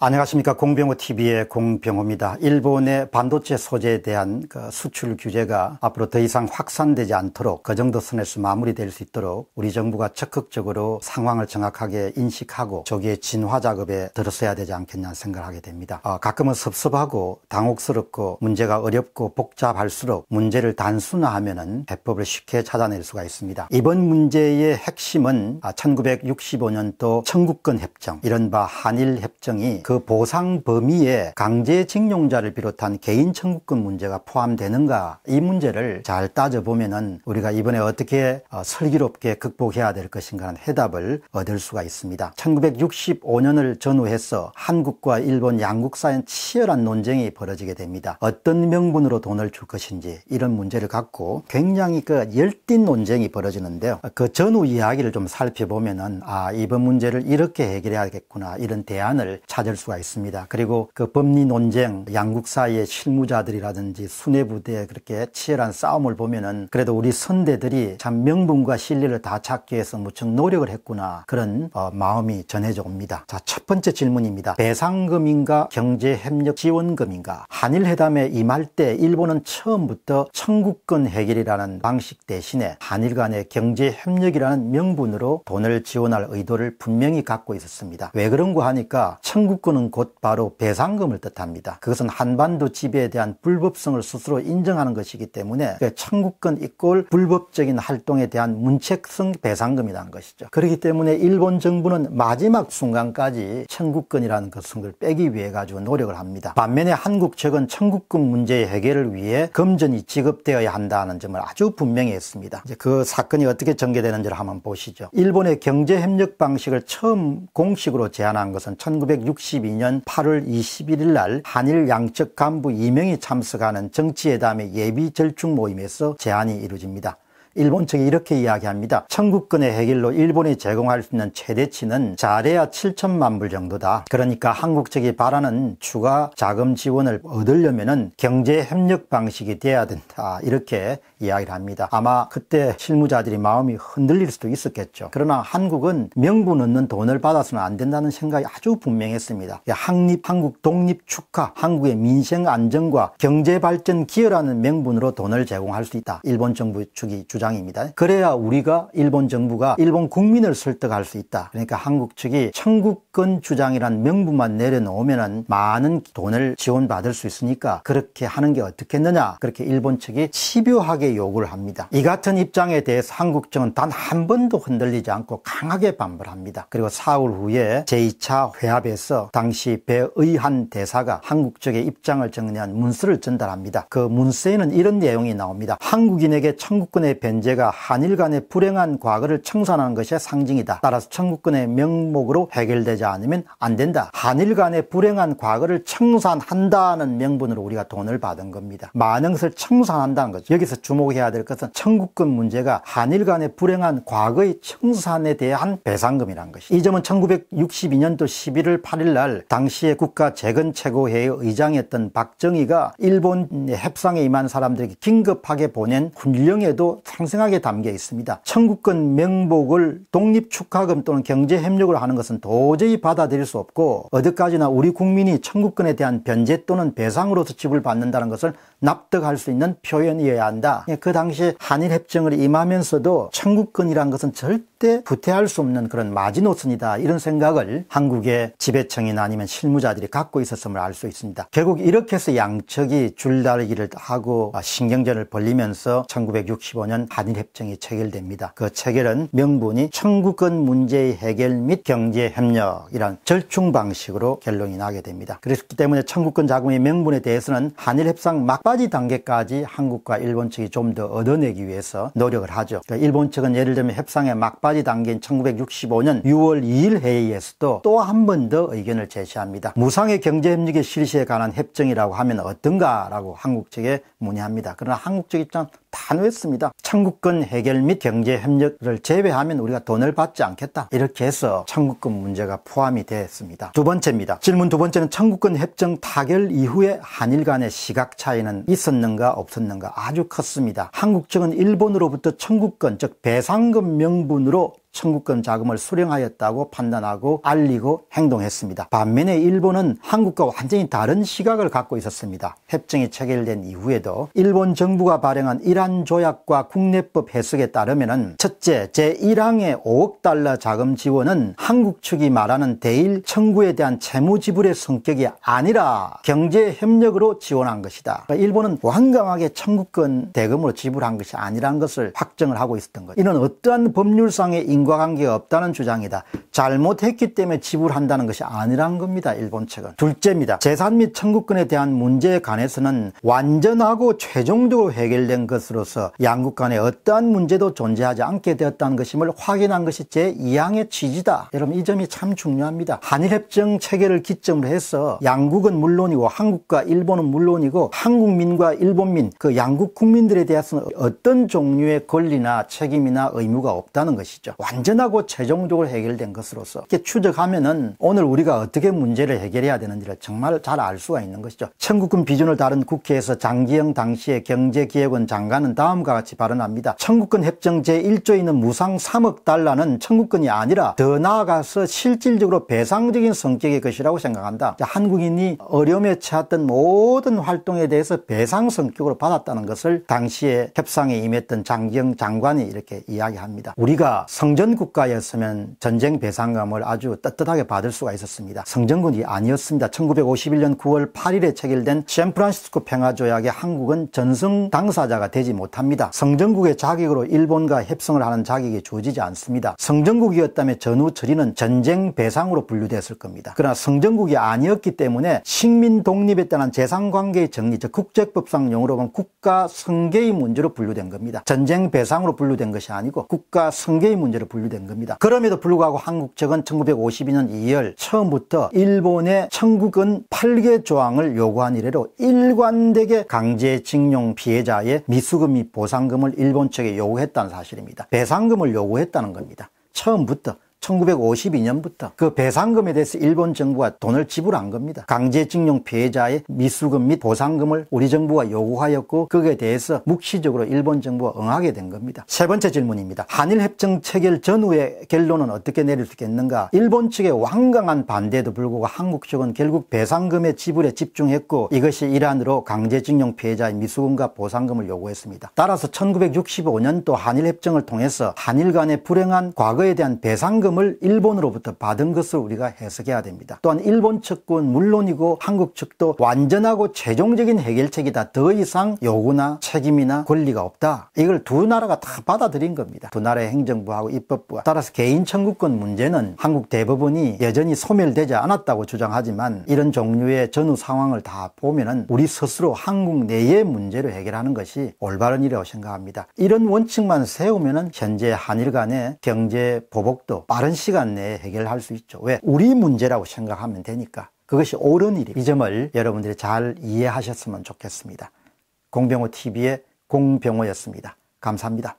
안녕하십니까 공병호 TV의 공병호입니다. 일본의 반도체 소재에 대한 그 수출 규제가 앞으로 더 이상 확산되지 않도록 그 정도 선에서 마무리될 수 있도록 우리 정부가 적극적으로 상황을 정확하게 인식하고 저기에 진화 작업에 들어서야 되지 않겠냐 생각하게 됩니다. 어, 가끔은 섭섭하고 당혹스럽고 문제가 어렵고 복잡할수록 문제를 단순화하면은 해법을 쉽게 찾아낼 수가 있습니다. 이번 문제의 핵심은 1965년도 아, 청구권 협정 이른바 한일 협정이 그 보상 범위에 강제징용자를 비롯한 개인 청구권 문제가 포함되는가 이 문제를 잘 따져보면은 우리가 이번에 어떻게 설기롭게 어, 극복해야 될 것인가 하는 해답을 얻을 수가 있습니다. 1965년을 전후해서 한국과 일본 양국 사이에 치열한 논쟁이 벌어지게 됩니다. 어떤 명분으로 돈을 줄 것인지 이런 문제를 갖고 굉장히 그 열띤 논쟁이 벌어지는데요. 그 전후 이야기를 좀 살펴보면은 아 이번 문제를 이렇게 해결해야겠구나 이런 대안을 찾을 수가 있습니다. 그리고 그 법리 논쟁, 양국 사이의 실무자들이라든지 수뇌부대 그렇게 치열한 싸움을 보면은 그래도 우리 선대들이 참 명분과 실리를 다 찾기 위해서 무척 노력을 했구나 그런 어, 마음이 전해져 옵니다. 자, 첫 번째 질문입니다. 배상금인가 경제협력 지원금인가 한일 회담에 임할 때 일본은 처음부터 청구권 해결이라는 방식 대신에 한일 간의 경제협력이라는 명분으로 돈을 지원할 의도를 분명히 갖고 있었습니다. 왜 그런가 하니까 청구권 복구는 곧바로 배상금을 뜻합니다. 그것은 한반도 지배에 대한 불법성을 스스로 인정하는 것이기 때문에 청구권 그 이꼴 불법적인 활동에 대한 문책성 배상금이라는 것이죠. 그렇기 때문에 일본 정부는 마지막 순간까지 청구권이라는 것을 그 빼기 위해 가지고 노력을 합니다. 반면에 한국 측은 청구권 문제의 해결을 위해 검전이 지급되어야 한다는 점을 아주 분명히 했습니다. 이제 그 사건이 어떻게 전개되는지를 한번 보시죠. 일본의 경제협력 방식을 처음 공식으로 제안한 것은 1960 2022년 8월 21일 날 한일 양측 간부 2명이 참석하는 정치회담의 예비 절충 모임에서 제안이 이루어집니다. 일본 측이 이렇게 이야기합니다. 청구권의 해결로 일본이 제공할 수 있는 최대치는 잘해야 7천만 불 정도다. 그러니까 한국 측이 바라는 추가 자금 지원을 얻으려면 경제 협력 방식이 돼야 된다. 이렇게 이야기를 합니다. 아마 그때 실무자들이 마음이 흔들릴 수도 있었겠죠. 그러나 한국은 명분 없는 돈을 받아서는 안 된다는 생각이 아주 분명했습니다. 한립, 한국 독립 축하, 한국의 민생 안정과 경제 발전 기여라는 명분으로 돈을 제공할 수 있다. 일본 정부 측이 주 주장입니다. 그래야 우리가 일본 정부가 일본 국민을 설득할 수 있다. 그러니까 한국 측이 청구권 주장이란 명분만 내려놓으면 많은 돈을 지원받을 수 있으니까 그렇게 하는 게 어떻겠느냐. 그렇게 일본 측이 집요하게 요구를 합니다. 이 같은 입장에 대해서 한국 측은 단 한 번도 흔들리지 않고 강하게 반발합니다. 그리고 사흘 후에 제2차 회합에서 당시 배의한 대사가 한국 측의 입장을 정리한 문서를 전달합니다. 그 문서에는 이런 내용이 나옵니다. 한국인에게 청구권의 배 변제가 한일 간의 불행한 과거를 청산하는 것의 상징이다. 따라서 청구권의 명목으로 해결되지 않으면 안 된다. 한일 간의 불행한 과거를 청산한다는 명분으로 우리가 돈을 받은 겁니다. 많은 것을 청산한다는 거죠. 여기서 주목해야 될 것은 청구권 문제가 한일 간의 불행한 과거의 청산에 대한 배상금이란 것이. 이 점은 1962년도 11월 8일 날 당시의 국가 재건 최고회의 의장이었던 박정희가 일본 협상에 임한 사람들에게 긴급하게 보낸 훈령에도 풍성하게 담겨 있습니다. 청구권 명복을 독립축하금 또는 경제협력으로 하는 것은 도저히 받아들일 수 없고 어디까지나 우리 국민이 청구권에 대한 변제 또는 배상으로서 지불받는다는 것을 납득할 수 있는 표현이어야 한다. 예, 그당시 한일협정을 임하면서도 청구권이란 것은 절대 부태할 수 없는 그런 마지노선이다. 이런 생각을 한국의 지배층이나 아니면 실무자들이 갖고 있었음을 알 수 있습니다. 결국 이렇게 해서 양측이 줄다리기를 하고 신경전을 벌리면서 1965년 한일 협정이 체결됩니다. 그 체결은 명분이 청구권 문제의 해결 및 경제 협력 이란 절충 방식으로 결론이 나게 됩니다. 그렇기 때문에 청구권 자금의 명분에 대해서는 한일 협상 막바지 단계까지 한국과 일본 측이 좀 더 얻어내기 위해서 노력을 하죠. 그니까 일본 측은 예를 들면 협상의 막바지 단계인 1965년 6월 2일 회의에서도 또 한 번 더 의견을 제시합니다. 무상의 경제협력의 실시에 관한 협정이라고 하면 어떤가라고 한국 측에 문의합니다. 그러나 한국 측 입장 단호했습니다. 청구권 해결 및 경제 협력을 제외하면 우리가 돈을 받지 않겠다 이렇게 해서 청구권 문제가 포함이 됐습니다. 두 번째입니다. 질문 두 번째는 청구권 협정 타결 이후에 한일 간의 시각 차이는 있었는가 없었는가 아주 컸습니다. 한국 측은 일본으로부터 청구권 즉 배상금 명분으로 청구권 자금을 수령하였다고 판단하고 알리고 행동했습니다. 반면에 일본은 한국과 완전히 다른 시각을 갖고 있었습니다. 협정이 체결된 이후에도 일본 정부가 발행한 이란 조약과 국내법 해석에 따르면 첫째 제1항의 5억 달러 자금 지원은 한국 측이 말하는 대일 청구에 대한 채무 지불의 성격이 아니라 경제협력으로 지원한 것이다. 일본은 완강하게 청구권 대금으로 지불한 것이 아니라는 것을 확정을 하고 있었던 것. 이는 어떠한 법률상의 인과관계 없다는 주장이다. 잘못했기 때문에 지불한다는 것이 아니란 겁니다. 일본 측은. 둘째입니다. 재산 및 청구권에 대한 문제에 관해서는 완전하고 최종적으로 해결된 것으로서 양국 간에 어떠한 문제도 존재하지 않게 되었다는 것임을 확인한 것이 제2항의 취지다. 여러분 이 점이 참 중요합니다. 한일협정 체계를 기점으로 해서 양국은 물론이고 한국과 일본은 물론이고 한국민과 일본민 그 양국 국민들에 대해서는 어떤 종류의 권리나 책임이나 의무가 없다는 것이죠. 완전하고 최종적으로 해결된 것으로서 이렇게 추적하면은 오늘 우리가 어떻게 문제를 해결해야 되는지를 정말 잘 알 수가 있는 것이죠. 청구권 비준을 다룬 국회에서 장기영 당시의 경제기획원 장관은 다음과 같이 발언합니다. 청구권 협정 제1조에 있는 무상 3억 달러는 청구권이 아니라 더 나아가서 실질적으로 배상적인 성격의 것이라고 생각한다. 한국인이 어려움에 처했던 모든 활동에 대해서 배상 성격으로 받았다는 것을 당시에 협상에 임했던 장기영 장관이 이렇게 이야기합니다. 우리가 성 성전국가였으면 전쟁 배상금을 아주 떳떳하게 받을 수가 있었습니다. 성전국이 아니었습니다. 1951년 9월 8일에 체결된 샌프란시스코 평화조약에 한국은 전승 당사자가 되지 못합니다. 성전국의 자격으로 일본과 협상을 하는 자격이 주어지지 않습니다. 성전국이었다면 전후 처리는 전쟁 배상으로 분류됐을 겁니다. 그러나 성전국이 아니었기 때문에 식민 독립에 따른 재산관계의 정리, 즉 국제법상 용어로 보면 국가 성계의 문제로 분류된 겁니다. 전쟁 배상으로 분류된 것이 아니고 국가 성계의 문제로 분류된 겁니다. 그럼에도 불구하고 한국 측은 1952년 2월 처음부터 일본의 청구권 8개 조항을 요구한 이래로 일관되게 강제징용 피해자의 미수금 및 보상금을 일본 측에 요구했다는 사실입니다. 배상금을 요구했다는 겁니다. 처음부터 1952년부터 그 배상금에 대해서 일본 정부가 돈을 지불한 겁니다. 강제징용 피해자의 미수금 및 보상금을 우리 정부가 요구하였고 그에 대해서 묵시적으로 일본 정부가 응하게 된 겁니다. 세 번째 질문입니다. 한일협정 체결 전후의 결론은 어떻게 내릴 수 있겠는가? 일본 측의 완강한 반대에도 불구하고 한국 측은 결국 배상금의 지불에 집중했고 이것이 일환으로 강제징용 피해자의 미수금과 보상금을 요구했습니다. 따라서 1965년도 한일협정을 통해서 한일 간의 불행한 과거에 대한 배상금 세금을 일본으로부터 받은 것을 우리가 해석해야 됩니다. 또한 일본 측은 물론이고 한국 측도 완전하고 최종적인 해결책이다. 더 이상 요구나 책임이나 권리가 없다. 이걸 두 나라가 다 받아들인 겁니다. 두 나라의 행정부하고 입법부와 따라서 개인 청구권 문제는 한국 대법원이 여전히 소멸되지 않았다고 주장하지만 이런 종류의 전후 상황을 다 보면은 우리 스스로 한국 내의 문제를 해결하는 것이 올바른 일이라고 생각합니다. 이런 원칙만 세우면은 현재 한일 간의 경제 보복도 빠른 시간 내에 해결할 수 있죠. 왜? 우리 문제라고 생각하면 되니까. 그것이 옳은 일이. 이 점을 여러분들이 잘 이해하셨으면 좋겠습니다. 공병호 TV의 공병호였습니다. 감사합니다.